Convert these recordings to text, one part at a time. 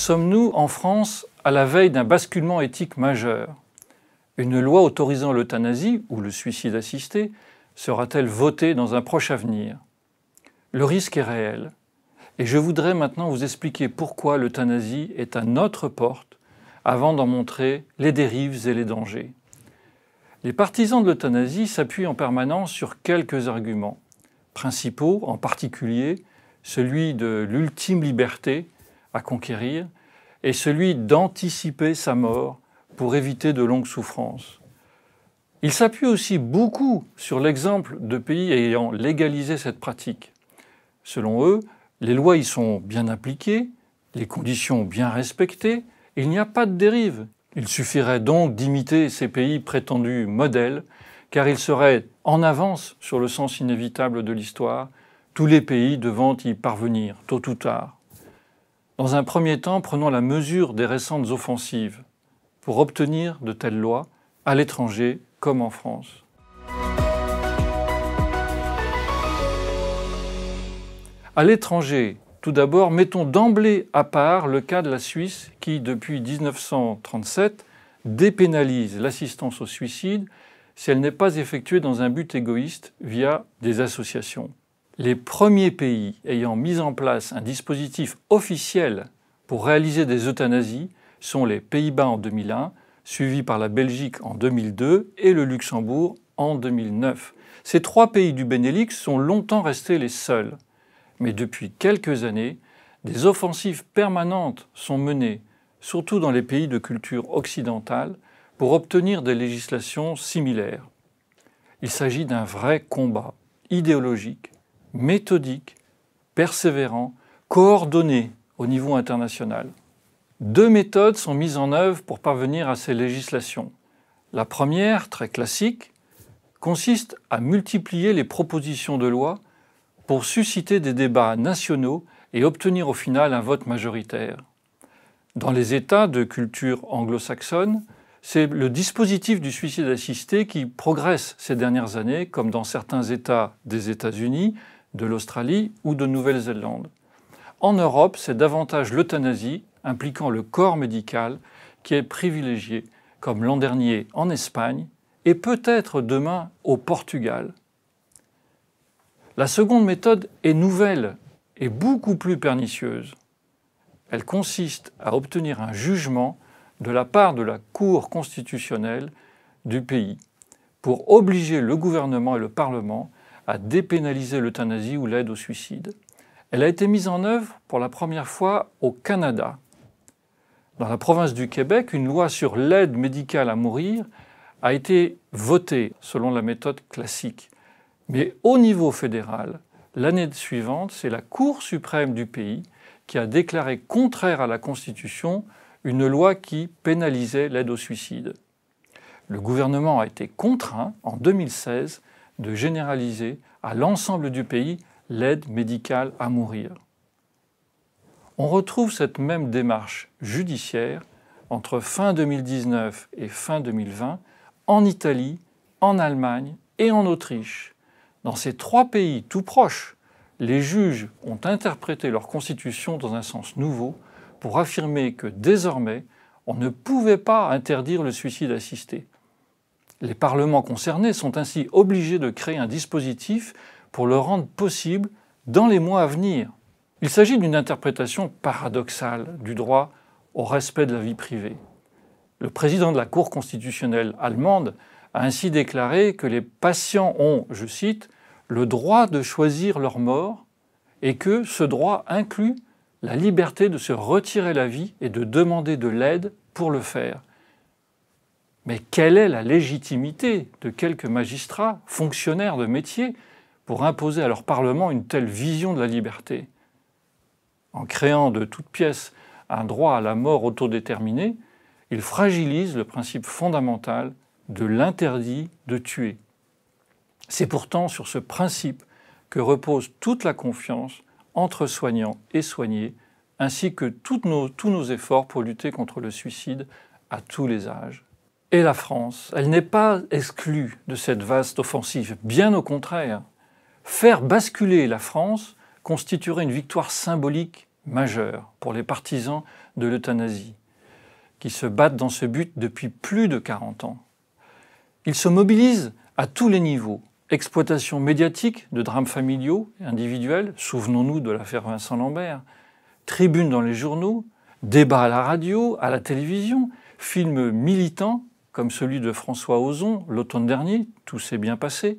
Sommes-nous en France à la veille d'un basculement éthique majeur Une loi autorisant l'euthanasie ou le suicide assisté sera-t-elle votée dans un proche avenir Le risque est réel. Et je voudrais maintenant vous expliquer pourquoi l'euthanasie est à notre porte avant d'en montrer les dérives et les dangers. Les partisans de l'euthanasie s'appuient en permanence sur quelques arguments principaux, en particulier celui de l'ultime liberté à conquérir, et celui d'anticiper sa mort pour éviter de longues souffrances. Il s'appuie aussi beaucoup sur l'exemple de pays ayant légalisé cette pratique. Selon eux, les lois y sont bien appliquées, les conditions bien respectées, et il n'y a pas de dérive. Il suffirait donc d'imiter ces pays prétendus modèles, car ils seraient en avance sur le sens inévitable de l'histoire, tous les pays devant y parvenir, tôt ou tard. Dans un premier temps, prenons la mesure des récentes offensives pour obtenir de telles lois à l'étranger comme en France. À l'étranger, tout d'abord, mettons d'emblée à part le cas de la Suisse qui, depuis 1937, dépénalise l'assistance au suicide si elle n'est pas effectuée dans un but égoïste via des associations les premiers pays ayant mis en place un dispositif officiel pour réaliser des euthanasies sont les Pays-Bas en 2001, suivis par la Belgique en 2002 et le Luxembourg en 2009. Ces trois pays du Benelux sont longtemps restés les seuls. Mais depuis quelques années, des offensives permanentes sont menées, surtout dans les pays de culture occidentale, pour obtenir des législations similaires. Il s'agit d'un vrai combat idéologique méthodique, persévérant, coordonné au niveau international. Deux méthodes sont mises en œuvre pour parvenir à ces législations. La première, très classique, consiste à multiplier les propositions de loi pour susciter des débats nationaux et obtenir au final un vote majoritaire. Dans les États de culture anglo-saxonne, c'est le dispositif du suicide assisté qui progresse ces dernières années, comme dans certains États des États-Unis, de l'Australie ou de Nouvelle-Zélande. En Europe, c'est davantage l'euthanasie, impliquant le corps médical, qui est privilégié, comme l'an dernier en Espagne et peut-être demain au Portugal. La seconde méthode est nouvelle et beaucoup plus pernicieuse. Elle consiste à obtenir un jugement de la part de la Cour constitutionnelle du pays pour obliger le gouvernement et le Parlement à dépénaliser l'euthanasie ou l'aide au suicide. Elle a été mise en œuvre pour la première fois au Canada. Dans la province du Québec, une loi sur l'aide médicale à mourir a été votée selon la méthode classique. Mais au niveau fédéral, l'année suivante, c'est la Cour suprême du pays qui a déclaré contraire à la Constitution une loi qui pénalisait l'aide au suicide. Le gouvernement a été contraint, en 2016, de généraliser à l'ensemble du pays l'aide médicale à mourir. On retrouve cette même démarche judiciaire entre fin 2019 et fin 2020 en Italie, en Allemagne et en Autriche. Dans ces trois pays tout proches, les juges ont interprété leur constitution dans un sens nouveau pour affirmer que désormais, on ne pouvait pas interdire le suicide assisté, les parlements concernés sont ainsi obligés de créer un dispositif pour le rendre possible dans les mois à venir. Il s'agit d'une interprétation paradoxale du droit au respect de la vie privée. Le président de la Cour constitutionnelle allemande a ainsi déclaré que les patients ont, je cite, le droit de choisir leur mort et que ce droit inclut la liberté de se retirer la vie et de demander de l'aide pour le faire. Mais quelle est la légitimité de quelques magistrats, fonctionnaires de métier, pour imposer à leur Parlement une telle vision de la liberté En créant de toutes pièces un droit à la mort autodéterminée, ils fragilisent le principe fondamental de l'interdit de tuer. C'est pourtant sur ce principe que repose toute la confiance entre soignants et soignés, ainsi que tous nos efforts pour lutter contre le suicide à tous les âges et la France. Elle n'est pas exclue de cette vaste offensive, bien au contraire. Faire basculer la France constituerait une victoire symbolique majeure pour les partisans de l'euthanasie, qui se battent dans ce but depuis plus de 40 ans. Ils se mobilisent à tous les niveaux, exploitation médiatique de drames familiaux et individuels, souvenons-nous de l'affaire Vincent Lambert, tribune dans les journaux, débats à la radio, à la télévision, films militants comme celui de François Ozon l'automne dernier, tout s'est bien passé,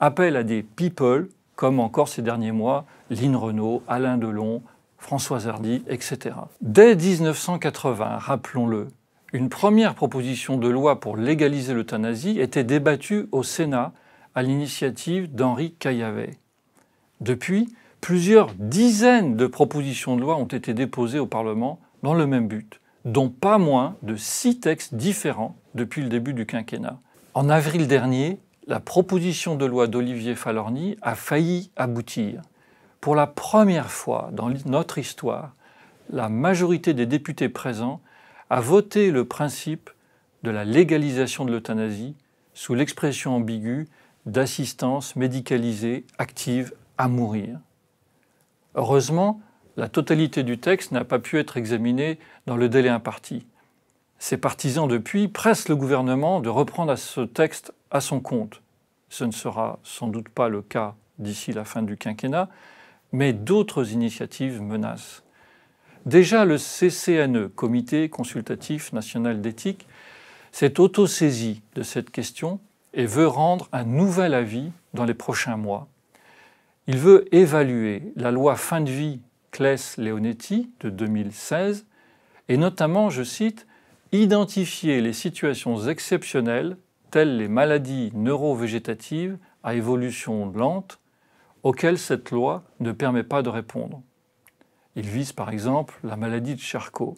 appelle à des people, comme encore ces derniers mois, Lynn Renault, Alain Delon, François Hardy, etc. Dès 1980, rappelons-le, une première proposition de loi pour légaliser l'euthanasie était débattue au Sénat à l'initiative d'Henri Caillavet. Depuis, plusieurs dizaines de propositions de loi ont été déposées au Parlement dans le même but dont pas moins de six textes différents depuis le début du quinquennat. En avril dernier, la proposition de loi d'Olivier Falorni a failli aboutir. Pour la première fois dans notre histoire, la majorité des députés présents a voté le principe de la légalisation de l'euthanasie sous l'expression ambiguë d'assistance médicalisée active à mourir. Heureusement, la totalité du texte n'a pas pu être examinée dans le délai imparti. Ses partisans depuis pressent le gouvernement de reprendre ce texte à son compte. Ce ne sera sans doute pas le cas d'ici la fin du quinquennat, mais d'autres initiatives menacent. Déjà le CCNE, Comité consultatif national d'éthique, s'est auto-saisi de cette question et veut rendre un nouvel avis dans les prochains mois. Il veut évaluer la loi fin de vie Claes Leonetti de 2016, et notamment, je cite, Identifier les situations exceptionnelles, telles les maladies neurovégétatives à évolution lente, auxquelles cette loi ne permet pas de répondre. Il vise par exemple la maladie de Charcot.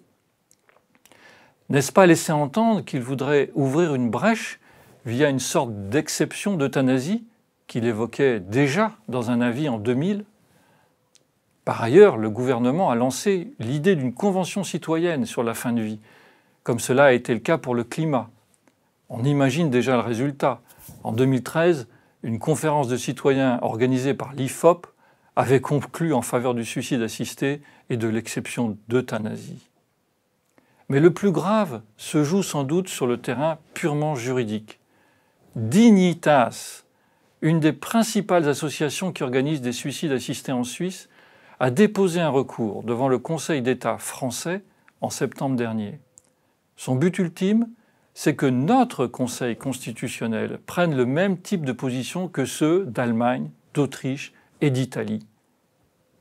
N'est-ce pas laisser entendre qu'il voudrait ouvrir une brèche via une sorte d'exception d'euthanasie qu'il évoquait déjà dans un avis en 2000 par ailleurs, le gouvernement a lancé l'idée d'une convention citoyenne sur la fin de vie, comme cela a été le cas pour le climat. On imagine déjà le résultat. En 2013, une conférence de citoyens organisée par l'IFOP avait conclu en faveur du suicide assisté et de l'exception d'euthanasie. Mais le plus grave se joue sans doute sur le terrain purement juridique. Dignitas, une des principales associations qui organisent des suicides assistés en Suisse, a déposé un recours devant le Conseil d'État français en septembre dernier. Son but ultime, c'est que notre Conseil constitutionnel prenne le même type de position que ceux d'Allemagne, d'Autriche et d'Italie.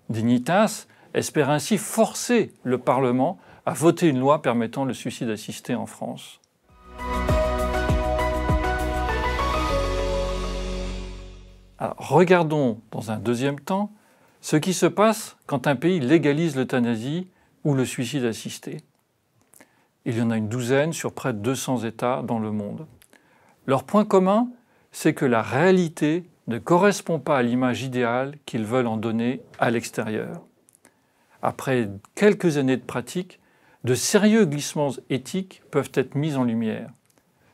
Dignitas espère ainsi forcer le Parlement à voter une loi permettant le suicide assisté en France. Ah, regardons dans un deuxième temps ce qui se passe quand un pays légalise l'euthanasie ou le suicide assisté. Il y en a une douzaine sur près de 200 États dans le monde. Leur point commun, c'est que la réalité ne correspond pas à l'image idéale qu'ils veulent en donner à l'extérieur. Après quelques années de pratique, de sérieux glissements éthiques peuvent être mis en lumière.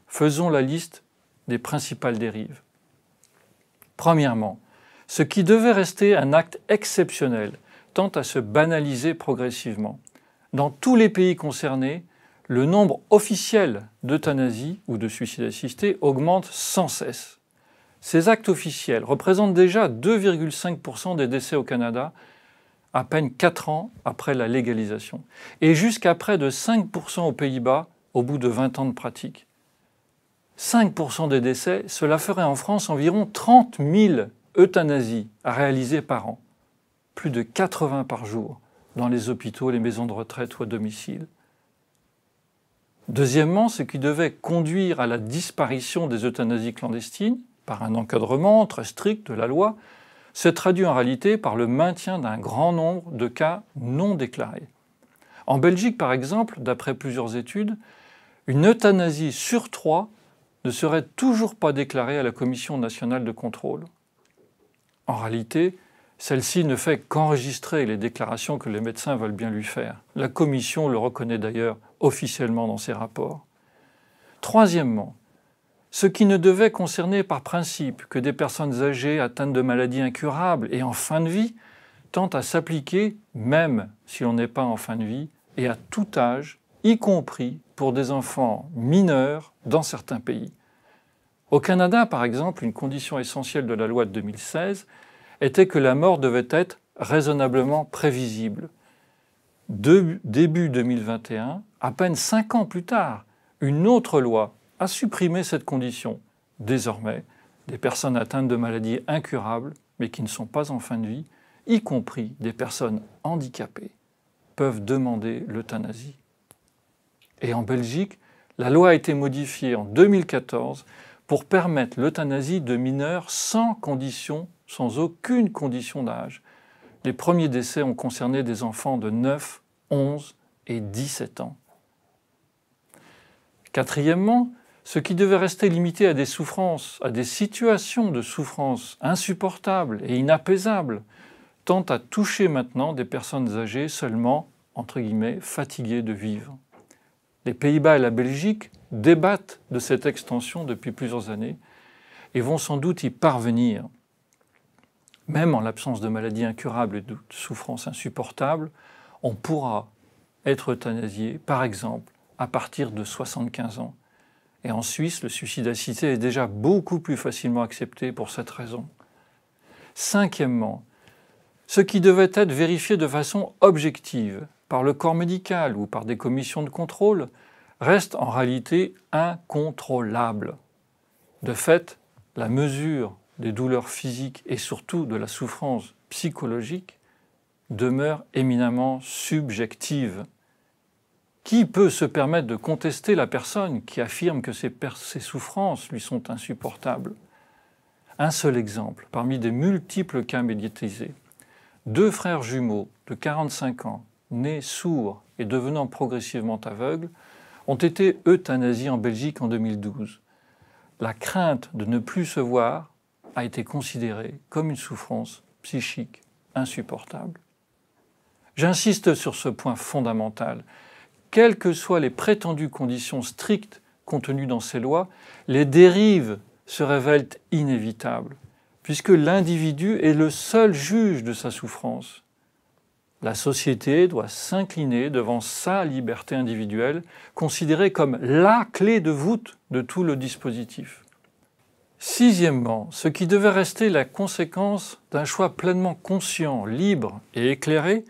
Faisons la liste des principales dérives. Premièrement, ce qui devait rester un acte exceptionnel tend à se banaliser progressivement. Dans tous les pays concernés, le nombre officiel d'euthanasie ou de suicide assisté augmente sans cesse. Ces actes officiels représentent déjà 2,5% des décès au Canada, à peine 4 ans après la légalisation, et jusqu'à près de 5% aux Pays-Bas au bout de 20 ans de pratique. 5% des décès, cela ferait en France environ 30 000 à réalisée par an, plus de 80 par jour, dans les hôpitaux, les maisons de retraite ou à domicile. Deuxièmement, ce qui devait conduire à la disparition des euthanasies clandestines, par un encadrement très strict de la loi, se traduit en réalité par le maintien d'un grand nombre de cas non déclarés. En Belgique, par exemple, d'après plusieurs études, une euthanasie sur trois ne serait toujours pas déclarée à la Commission nationale de contrôle en réalité, celle-ci ne fait qu'enregistrer les déclarations que les médecins veulent bien lui faire. La commission le reconnaît d'ailleurs officiellement dans ses rapports. Troisièmement, ce qui ne devait concerner par principe que des personnes âgées atteintes de maladies incurables et en fin de vie tend à s'appliquer même si l'on n'est pas en fin de vie et à tout âge, y compris pour des enfants mineurs dans certains pays. Au Canada, par exemple, une condition essentielle de la loi de 2016 était que la mort devait être raisonnablement prévisible. début 2021, à peine cinq ans plus tard, une autre loi a supprimé cette condition. Désormais, des personnes atteintes de maladies incurables, mais qui ne sont pas en fin de vie, y compris des personnes handicapées, peuvent demander l'euthanasie. Et en Belgique, la loi a été modifiée en 2014 pour permettre l'euthanasie de mineurs sans condition, sans aucune condition d'âge. Les premiers décès ont concerné des enfants de 9, 11 et 17 ans. Quatrièmement, ce qui devait rester limité à des souffrances, à des situations de souffrance insupportables et inapaisables, tend à toucher maintenant des personnes âgées seulement, entre guillemets, fatiguées de vivre les Pays-Bas et la Belgique débattent de cette extension depuis plusieurs années et vont sans doute y parvenir. Même en l'absence de maladies incurables et de souffrances insupportables, on pourra être euthanasié, par exemple, à partir de 75 ans. Et en Suisse, le suicide assisté est déjà beaucoup plus facilement accepté pour cette raison. Cinquièmement, ce qui devait être vérifié de façon objective, par le corps médical ou par des commissions de contrôle reste en réalité incontrôlable. De fait, la mesure des douleurs physiques et surtout de la souffrance psychologique demeure éminemment subjective. Qui peut se permettre de contester la personne qui affirme que ses, ses souffrances lui sont insupportables Un seul exemple, parmi des multiples cas médiatisés. Deux frères jumeaux de 45 ans nés sourds et devenant progressivement aveugles, ont été euthanasiés en Belgique en 2012. La crainte de ne plus se voir a été considérée comme une souffrance psychique insupportable. J'insiste sur ce point fondamental. Quelles que soient les prétendues conditions strictes contenues dans ces lois, les dérives se révèlent inévitables, puisque l'individu est le seul juge de sa souffrance. La société doit s'incliner devant sa liberté individuelle, considérée comme la clé de voûte de tout le dispositif. Sixièmement, ce qui devait rester la conséquence d'un choix pleinement conscient, libre et éclairé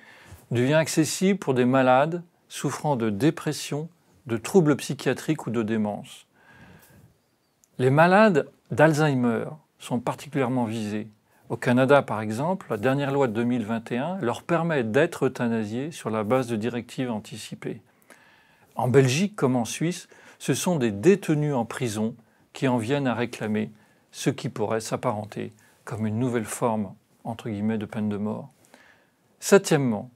devient accessible pour des malades souffrant de dépression, de troubles psychiatriques ou de démence. Les malades d'Alzheimer sont particulièrement visés. Au Canada, par exemple, la dernière loi de 2021 leur permet d'être euthanasiés sur la base de directives anticipées. En Belgique comme en Suisse, ce sont des détenus en prison qui en viennent à réclamer ce qui pourrait s'apparenter comme une nouvelle forme, entre guillemets, de peine de mort. Septièmement,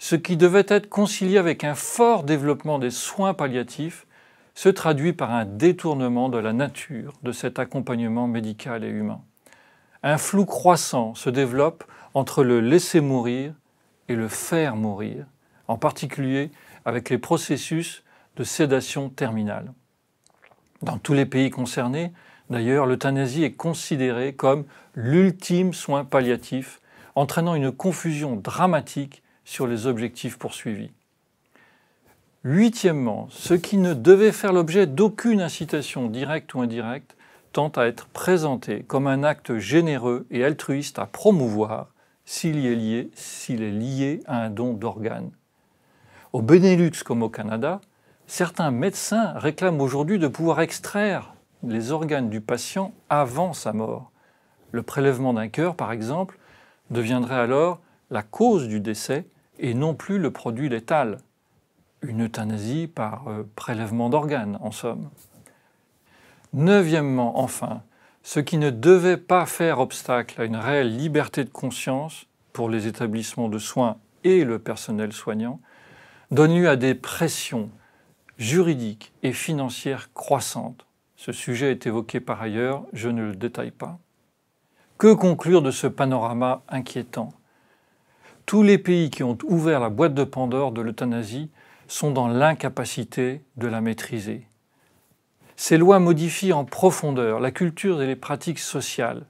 ce qui devait être concilié avec un fort développement des soins palliatifs se traduit par un détournement de la nature de cet accompagnement médical et humain un flou croissant se développe entre le laisser mourir et le faire mourir, en particulier avec les processus de sédation terminale. Dans tous les pays concernés, d'ailleurs, l'euthanasie est considérée comme l'ultime soin palliatif, entraînant une confusion dramatique sur les objectifs poursuivis. Huitièmement, ce qui ne devait faire l'objet d'aucune incitation directe ou indirecte tente à être présenté comme un acte généreux et altruiste à promouvoir s'il est lié, s'il est lié à un don d'organes. Au Benelux comme au Canada, certains médecins réclament aujourd'hui de pouvoir extraire les organes du patient avant sa mort. Le prélèvement d'un cœur, par exemple, deviendrait alors la cause du décès et non plus le produit létal. Une euthanasie par euh, prélèvement d'organes, en somme. Neuvièmement, enfin, ce qui ne devait pas faire obstacle à une réelle liberté de conscience pour les établissements de soins et le personnel soignant, donne lieu à des pressions juridiques et financières croissantes. Ce sujet est évoqué par ailleurs, je ne le détaille pas. Que conclure de ce panorama inquiétant Tous les pays qui ont ouvert la boîte de Pandore de l'euthanasie sont dans l'incapacité de la maîtriser. Ces lois modifient en profondeur la culture et les pratiques sociales.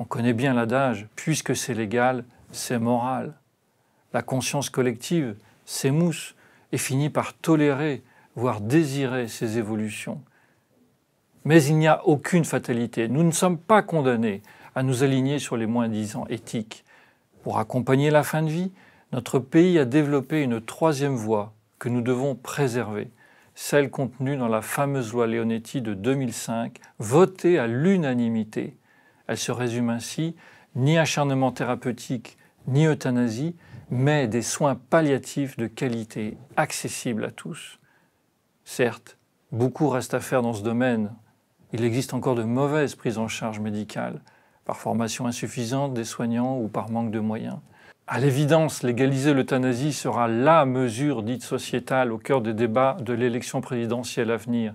On connaît bien l'adage, puisque c'est légal, c'est moral. La conscience collective s'émousse et finit par tolérer, voire désirer ces évolutions. Mais il n'y a aucune fatalité. Nous ne sommes pas condamnés à nous aligner sur les moins disant éthiques. Pour accompagner la fin de vie, notre pays a développé une troisième voie que nous devons préserver celle contenue dans la fameuse loi Leonetti de 2005, votée à l'unanimité. Elle se résume ainsi ni acharnement thérapeutique, ni euthanasie, mais des soins palliatifs de qualité, accessibles à tous. Certes, beaucoup reste à faire dans ce domaine. Il existe encore de mauvaises prises en charge médicales, par formation insuffisante des soignants ou par manque de moyens à l'évidence, légaliser l'euthanasie sera la mesure dite sociétale au cœur des débats de l'élection présidentielle à venir.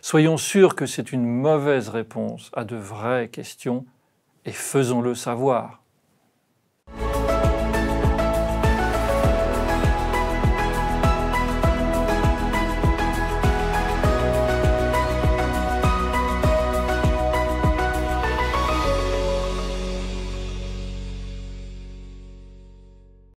Soyons sûrs que c'est une mauvaise réponse à de vraies questions et faisons-le savoir.